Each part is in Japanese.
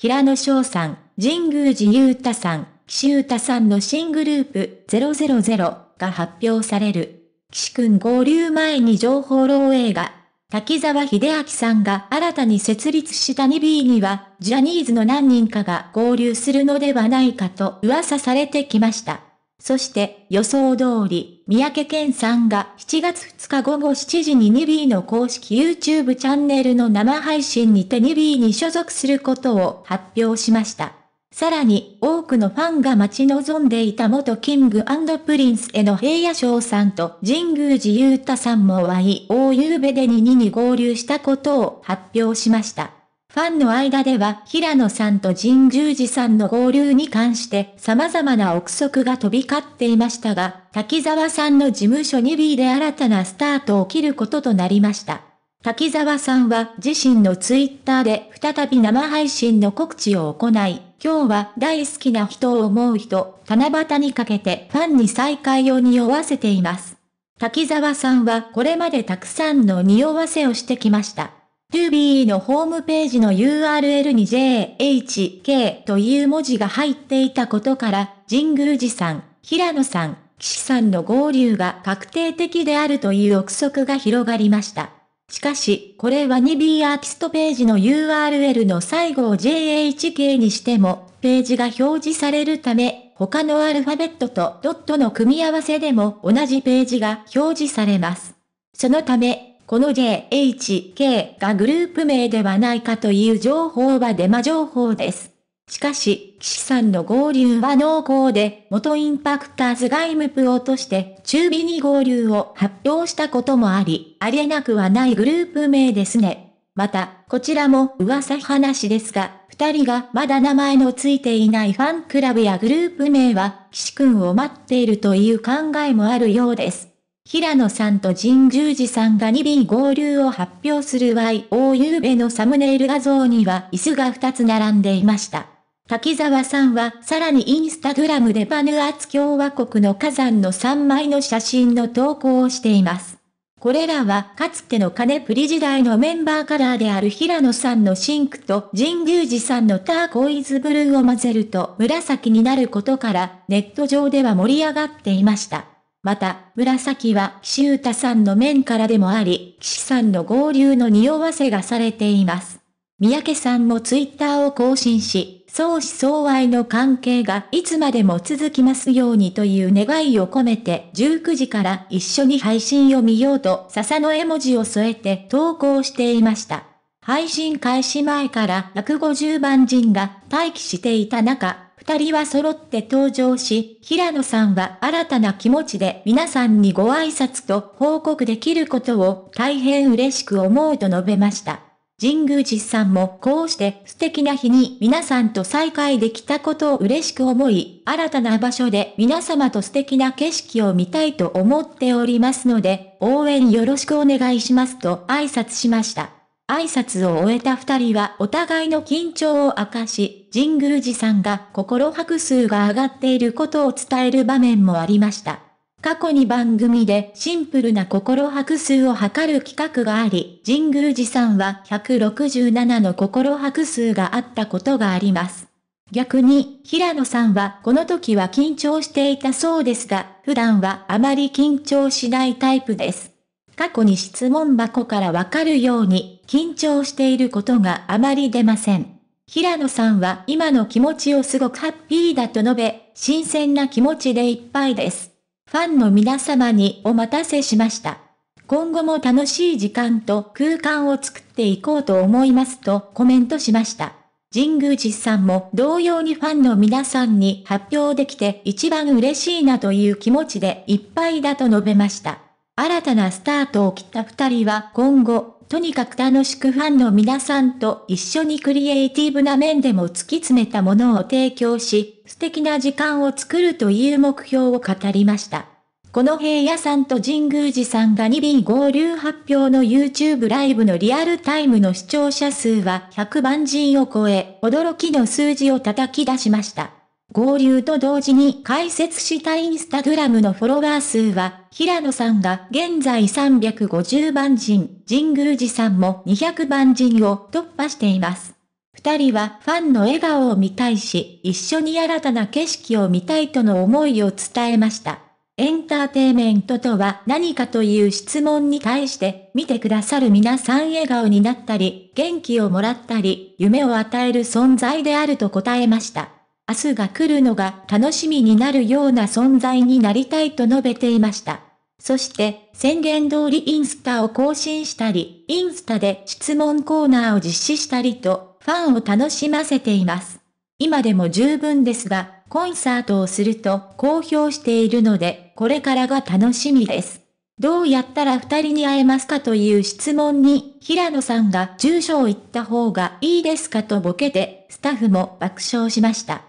平野翔さん、神宮寺勇太さん、岸優太さんの新グループ000が発表される。岸くん合流前に情報漏洩が、滝沢秀明さんが新たに設立した 2B には、ジャニーズの何人かが合流するのではないかと噂されてきました。そして予想通り、三宅健さんが7月2日午後7時に 2B の公式 YouTube チャンネルの生配信にて 2B に所属することを発表しました。さらに、多くのファンが待ち望んでいた元キングプリンスへの平野翔さんと神宮寺勇太さんも YOU べでに2に合流したことを発表しました。ファンの間では平野さんと神獣寺さんの合流に関して様々な憶測が飛び交っていましたが、滝沢さんの事務所 2B で新たなスタートを切ることとなりました。滝沢さんは自身のツイッターで再び生配信の告知を行い、今日は大好きな人を思う人、七夕にかけてファンに再会を匂わせています。滝沢さんはこれまでたくさんの匂わせをしてきました。トゥービーのホームページの URL に JHK という文字が入っていたことから、神宮寺さん、平野さん、岸さんの合流が確定的であるという憶測が広がりました。しかし、これは 2B アーティストページの URL の最後を JHK にしても、ページが表示されるため、他のアルファベットとドットの組み合わせでも同じページが表示されます。そのため、この JHK がグループ名ではないかという情報はデマ情報です。しかし、岸さんの合流は濃厚で、元インパクターズ外務プ落として、中火に合流を発表したこともあり、ありえなくはないグループ名ですね。また、こちらも噂話ですが、二人がまだ名前のついていないファンクラブやグループ名は、岸くんを待っているという考えもあるようです。平野さんと神十寺さんが 2B 合流を発表する YOU べのサムネイル画像には椅子が2つ並んでいました。滝沢さんはさらにインスタグラムでバヌアツ共和国の火山の3枚の写真の投稿をしています。これらはかつての金プリ時代のメンバーカラーである平野さんのシンクと神宮寺さんのターコイズブルーを混ぜると紫になることからネット上では盛り上がっていました。また、紫は岸歌さんの面からでもあり、岸さんの合流の匂わせがされています。三宅さんもツイッターを更新し、相思相愛の関係がいつまでも続きますようにという願いを込めて19時から一緒に配信を見ようと笹の絵文字を添えて投稿していました。配信開始前から150番人が待機していた中、二人は揃って登場し、平野さんは新たな気持ちで皆さんにご挨拶と報告できることを大変嬉しく思うと述べました。神宮寺さんもこうして素敵な日に皆さんと再会できたことを嬉しく思い、新たな場所で皆様と素敵な景色を見たいと思っておりますので、応援よろしくお願いしますと挨拶しました。挨拶を終えた二人はお互いの緊張を明かし、神宮寺さんが心拍数が上がっていることを伝える場面もありました。過去に番組でシンプルな心拍数を測る企画があり、神宮寺さんは167の心拍数があったことがあります。逆に、平野さんはこの時は緊張していたそうですが、普段はあまり緊張しないタイプです。過去に質問箱からわかるように、緊張していることがあまり出ません。平野さんは今の気持ちをすごくハッピーだと述べ、新鮮な気持ちでいっぱいです。ファンの皆様にお待たせしました。今後も楽しい時間と空間を作っていこうと思いますとコメントしました。神宮寺さんも同様にファンの皆さんに発表できて一番嬉しいなという気持ちでいっぱいだと述べました。新たなスタートを切った二人は今後、とにかく楽しくファンの皆さんと一緒にクリエイティブな面でも突き詰めたものを提供し、素敵な時間を作るという目標を語りました。この平野さんと神宮寺さんが 2B 合流発表の YouTube ライブのリアルタイムの視聴者数は100万人を超え、驚きの数字を叩き出しました。合流と同時に開設したインスタグラムのフォロワー数は、平野さんが現在350番人、神宮寺さんも200番人を突破しています。二人はファンの笑顔を見たいし、一緒に新たな景色を見たいとの思いを伝えました。エンターテイメントとは何かという質問に対して、見てくださる皆さん笑顔になったり、元気をもらったり、夢を与える存在であると答えました。明日が来るのが楽しみになるような存在になりたいと述べていました。そして、宣言通りインスタを更新したり、インスタで質問コーナーを実施したりと、ファンを楽しませています。今でも十分ですが、コンサートをすると公表しているので、これからが楽しみです。どうやったら二人に会えますかという質問に、平野さんが住所を言った方がいいですかとボケて、スタッフも爆笑しました。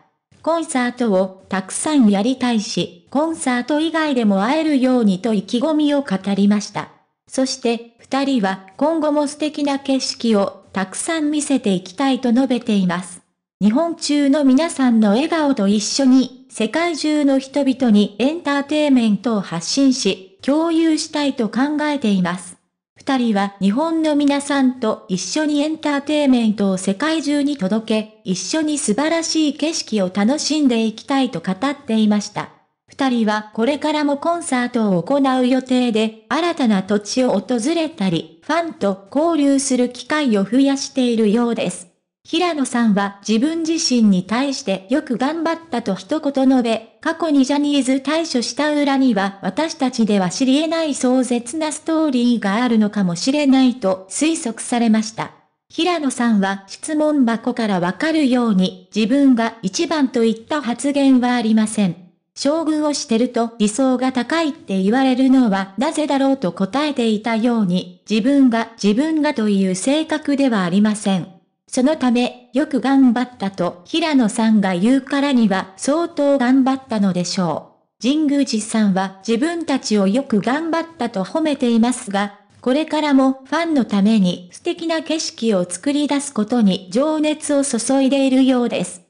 コンサートをたくさんやりたいし、コンサート以外でも会えるようにと意気込みを語りました。そして、二人は今後も素敵な景色をたくさん見せていきたいと述べています。日本中の皆さんの笑顔と一緒に、世界中の人々にエンターテイメントを発信し、共有したいと考えています。二人は日本の皆さんと一緒にエンターテイメントを世界中に届け、一緒に素晴らしい景色を楽しんでいきたいと語っていました。二人はこれからもコンサートを行う予定で、新たな土地を訪れたり、ファンと交流する機会を増やしているようです。平野さんは自分自身に対してよく頑張ったと一言述べ、過去にジャニーズ対処した裏には私たちでは知り得ない壮絶なストーリーがあるのかもしれないと推測されました。平野さんは質問箱からわかるように自分が一番といった発言はありません。将軍をしてると理想が高いって言われるのはなぜだろうと答えていたように自分が自分がという性格ではありません。そのため、よく頑張ったと平野さんが言うからには相当頑張ったのでしょう。神宮寺さんは自分たちをよく頑張ったと褒めていますが、これからもファンのために素敵な景色を作り出すことに情熱を注いでいるようです。